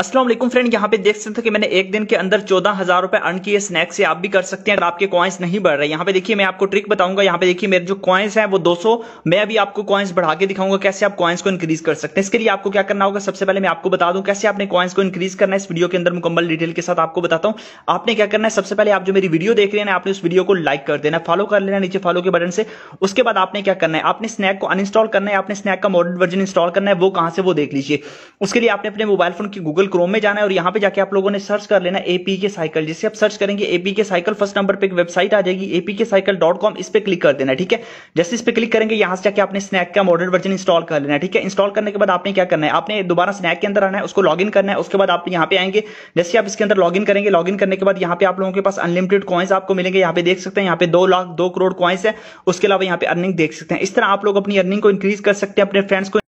Aslam friend यहाँ पे देख सकते हैं कि मैंने एक दिन के अंदर चौदह हजार रुपए अर्न किए स्नैक्स से आप भी कर सकते हैं अगर आपके कॉइन्स नहीं बढ़ रहे यहाँ पे देखिए मैं आपको ट्रिक बताऊंगा यहाँ पे देखिए मेरे जो कॉइन्स हैं वो 200 मैं अभी आपको कॉइन्स बढ़ा के दिखाऊंगा कैसे आप कॉइन्स को इंक्रीज कर सकते हैं इसके लिए आपको क्या करना होगा सबसे पहले मैं आपको बता दूँ कैसे आपने कॉइन्स को इंक्रीज करना है इस वीडियो के अंदर मुकम्मल डिटेल के साथ आपको बताता हूँ आपने क्या करना है सबसे पहले आप जो मेरी वीडियो देख रहे हैं आपने उस वीडियो को लाइक कर देना फॉलो कर लेना नीचे फॉलो के बटन से उसके बाद आपने क्या करना है आपने स्नैक को अनइंस्टॉल करना है आपने स्नैक का मॉडल वर्जन इंस्टॉल करना है वो कहां से वो देख लीजिए उसके लिए आपने अपने मोबाइल फोन की गूगल क्रोम में जाना है और यहाँ पे जाके आप लोगों ने सर्च कर लेना एपी के साइकिल जिससे आप सर्च करेंगे एपी के साइकिल फर्स्ट नंबर पे एक वेबसाइट आ जाएगी एपी के साइकिल डॉट कॉम इस पर क्लिक कर देना ठीक है जैसे इस पर क्लिक करेंगे यहां से जाके आपने स्नैक का मॉडल वर्जन इंस्टॉल कर लेना ठीक है इंस्टॉल करने के बाद आपने क्या करना है आपने दोबारा स्नैक के अंदर आना है उसको लॉग करना है उसके बाद आप यहाँ पे आएंगे जैसे आप इसके अंदर लॉग करेंगे लॉग करने के बाद यहाँ पे आप लोगों के पास अनलिमिटेड कॉइन्स आपको मिलेंगे यहाँ पे देख सकते हैं यहाँ पे दो लाख दो करोड़ कॉइन्स है उसके अलावा यहाँ पे अर्निंग देख सकते हैं इस तरह आप लोग अपनी अर्निंग को इंक्रीज कर सकते हैं अपने फ्रेंड्स को